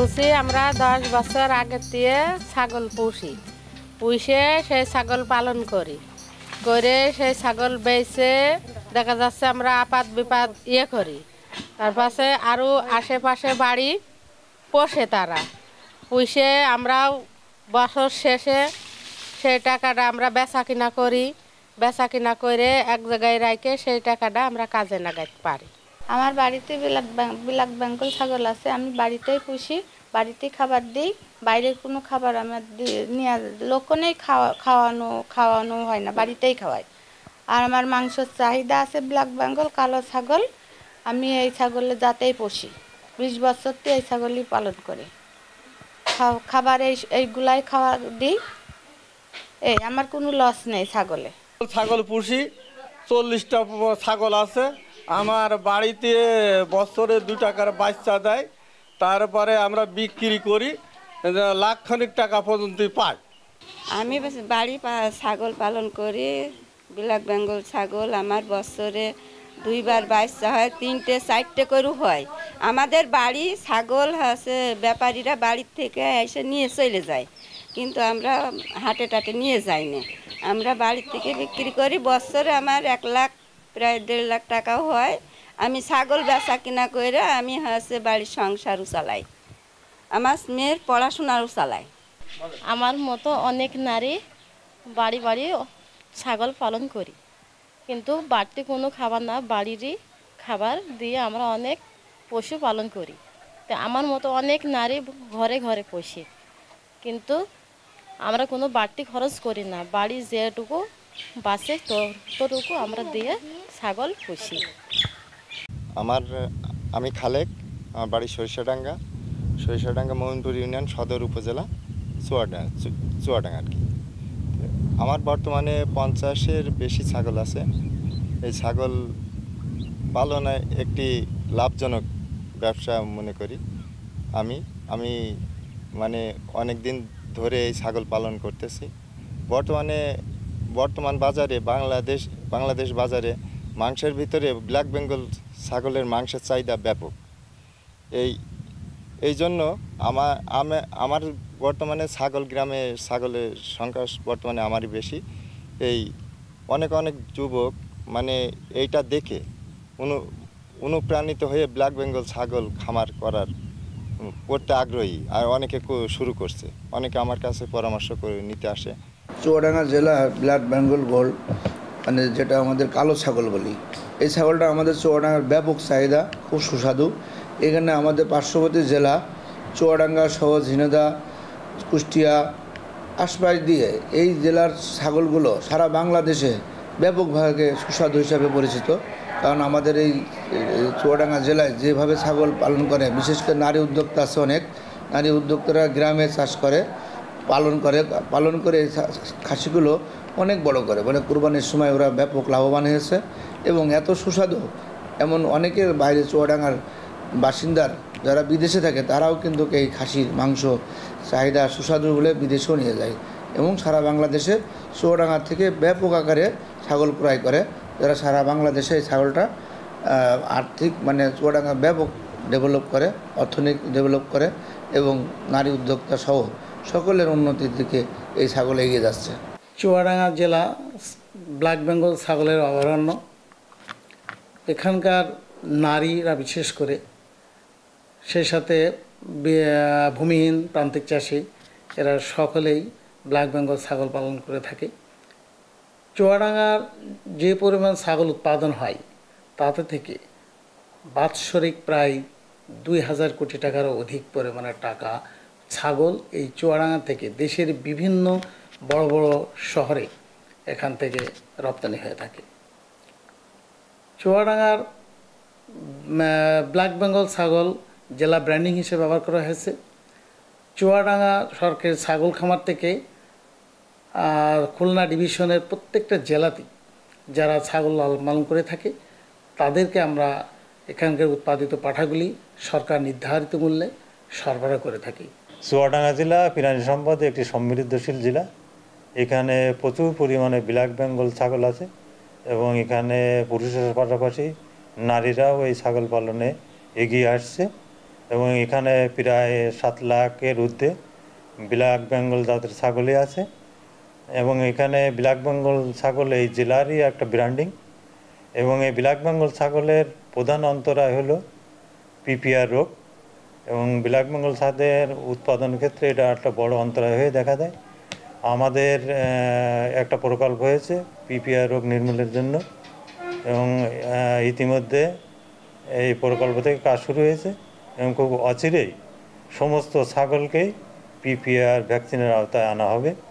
পুষি আমরা দশ বছর আগে দিয়ে ছাগল পুষি পুষে সেই ছাগল পালন করি করে সেই ছাগল বেচে দেখা যাচ্ছে আমরা আপাত বিপাত ইয়ে করি তারপাশে আরও আশেপাশে বাড়ি পোষে তারা পুষে আমরাও বছর শেষে সেই টাকাটা আমরা বেচা কিনা করি বেচা কিনা করে এক জায়গায় রাখে সেই টাকাটা আমরা কাজে লাগাইতে পারি আমার বাড়িতে ব্ল্যাক বিলাক বেঙ্গল ছাগল আছে আমি বাড়িতেই পুষি বাড়িতেই খাবার দিই বাইরের কোনো খাবার আমার নিয়ে লোকনেই নেই খাওয়া খাওয়ানো খাওয়ানো হয় না বাড়িতেই খাওয়াই আর আমার মাংসর চাহিদা আছে ব্ল্যাক বেঙ্গল কালো ছাগল আমি এই ছাগলে যাতেই পুষি বিশ বছর তো এই ছাগলই পালন করি খাবার এই এইগুলাই খাওয়া দিই এই আমার কোনো লস নেই ছাগলে ছাগল পুষি চল্লিশটা ছাগল আছে আমার বাড়িতে বছরে দু টাকার বাচ্চা দেয় তারপরে আমরা বিক্রি করি লাখখানিক টাকা পর্যন্ত পাই আমি বাড়ি ছাগল পালন করি ব্ল্যাক বেঙ্গল ছাগল আমার বছরে দুইবার বাচ্চা হয় তিনটে চারটে করেও হয় আমাদের বাড়ি ছাগল আছে ব্যাপারীরা বাড়ির থেকে এসে নিয়ে চলে যায় কিন্তু আমরা হাটে টাটে নিয়ে যাই না আমরা বাড়ির থেকে বিক্রি করি বছরে আমার এক লাখ প্রায় দেড় লাখ টাকা হয় আমি ছাগল বেচা কিনা করে আমি হচ্ছে বাড়ির সংসারও চালাই আমার মেয়ের পড়াশোনারও চালাই আমার মতো অনেক নারী বাড়ি বাড়ি ছাগল পালন করি কিন্তু বাড়তি কোনো খাবার না বাড়িরই খাবার দিয়ে আমরা অনেক পশু পালন করি তো আমার মতো অনেক নারী ঘরে ঘরে পোষে কিন্তু আমরা কোনো বাড়তি খরচ করি না বাড়ি যেটুকু বাসে তো ততটুকু আমরা দিয়ে ছাগল পুষি আমার আমি খালেক আমার বাড়ি সরিষাডাঙ্গা সরিষাডাঙ্গা মোহনপুর ইউনিয়ন সদর উপজেলা চুয়াডাঙ্গা চুয়াডাঙ্গা আর কি আমার বর্তমানে পঞ্চাশের বেশি ছাগল আছে এই ছাগল পালনে একটি লাভজনক ব্যবসা মনে করি আমি আমি মানে অনেক দিন ধরে এই ছাগল পালন করতেছি বর্তমানে বর্তমান বাজারে বাংলাদেশ বাংলাদেশ বাজারে মাংসের ভিতরে ব্ল্যাক বেঙ্গল ছাগলের মাংসের চাহিদা ব্যাপক এই এই জন্য আমার আমার বর্তমানে ছাগল গ্রামে ছাগলের সংখ্যা বর্তমানে আমারই বেশি এই অনেক অনেক যুবক মানে এইটা দেখে অনু অনুপ্রাণিত হয়ে ব্ল্যাক বেঙ্গল ছাগল খামার করার করতে আগ্রহী আর অনেকে শুরু করছে অনেকে আমার কাছে পরামর্শ করে নিতে আসে চুয়াডাঙ্গা জেলা ব্ল্যাক বেঙ্গল গোল্ড মানে যেটা আমাদের কালো ছাগল বলি এই ছাগলটা আমাদের চুয়াডাঙ্গার ব্যাপক চাহিদা খুব সুস্বাদু এখানে আমাদের পার্শ্ববর্তী জেলা চুয়াডাঙ্গা সহ ঝিনেদা কুষ্টিয়া আশপাশ দিয়ে এই জেলার ছাগলগুলো সারা বাংলাদেশে ব্যাপকভাবে সুস্বাদু হিসাবে পরিচিত কারণ আমাদের এই চুয়াডাঙ্গা জেলায় যেভাবে ছাগল পালন করে বিশেষ করে নারী উদ্যোক্তা আছে অনেক নারী উদ্যোক্তারা গ্রামে চাষ করে পালন করে পালন করে এই খাসিগুলো অনেক বড় করে মানে কোরবানির সময় ওরা ব্যাপক লাভবান হয়েছে এবং এত সুস্বাদু এমন অনেকের বাইরে চুয়াডাঙ্গার বাসিন্দার যারা বিদেশে থাকে তারাও কিন্তু এই খাসির মাংস চাহিদা সুস্বাদু বলে বিদেশেও নিয়ে যায় এবং সারা বাংলাদেশে চুয়াডাঙ্গা থেকে ব্যাপক আকারে ছাগল ক্রয় করে যারা সারা বাংলাদেশে এই ছাগলটা আর্থিক মানে চুয়াডাঙ্গা ব্যাপক ডেভেলপ করে অর্থনৈতিক ডেভেলপ করে এবং নারী উদ্যোক্তা সহ সকলের উন্নতির দিকে এই ছাগল এগিয়ে যাচ্ছে চুয়াডাঙ্গা জেলা ব্ল্যাক বেঙ্গল ছাগলের অভয়ারণ্য এখানকার নারীরা বিশেষ করে সেই সাথে ভূমিহীন প্রান্তিক চাষি এরা সকলেই ব্ল্যাক বেঙ্গল ছাগল পালন করে থাকে চুয়াডাঙ্গার যে পরিমাণ ছাগল উৎপাদন হয় তাতে থেকে বাৎসরিক প্রায় দুই হাজার কোটি টাকারও অধিক পরিমাণের টাকা ছাগল এই চুয়াডাঙ্গা থেকে দেশের বিভিন্ন বড় বড় শহরে এখান থেকে রপ্তানি হয়ে থাকে চুয়াডাঙ্গার ব্ল্যাক বেঙ্গল ছাগল জেলা ব্র্যান্ডিং হিসেবে ব্যবহার করা হয়েছে চুয়াডাঙ্গা সরকারি ছাগল খামার থেকে আর খুলনা ডিভিশনের প্রত্যেকটা জেলাতে যারা ছাগল লাল মালন করে থাকে তাদেরকে আমরা এখানকার উৎপাদিত পাঠাগুলি সরকার নির্ধারিত মূল্যে সরবরাহ করে থাকি চুয়াডাঙ্গা জেলা প্রাণী সম্পদে একটি সমৃদ্ধশীল জেলা এখানে প্রচুর পরিমাণে ব্ল্যাক বেঙ্গল ছাগল আছে এবং এখানে পুরুষের পাশাপাশি নারীরাও এই ছাগল পালনে এগিয়ে আসছে এবং এখানে প্রায় সাত লাখের ঊর্ধ্বে ব্ল্যাক বেঙ্গল জাতের ছাগলই আছে এবং এখানে ব্ল্যাক বেঙ্গল ছাগল এই জেলারই একটা ব্র্যান্ডিং এবং এই ব্ল্যাক বেঙ্গল ছাগলের প্রধান অন্তরায় হলো পিপিআর রোগ এবং ব্ল্যাক বেঙ্গল ছাদের উৎপাদন ক্ষেত্রে এটা একটা বড় অন্তরায় হয়ে দেখা দেয় আমাদের একটা প্রকল্প হয়েছে পিপিআই রোগ নির্মূলের জন্য এবং ইতিমধ্যে এই প্রকল্প থেকে কাজ শুরু হয়েছে এবং খুব অচিরেই সমস্ত ছাগলকেই পিপিআর ভ্যাকসিনের আওতায় আনা হবে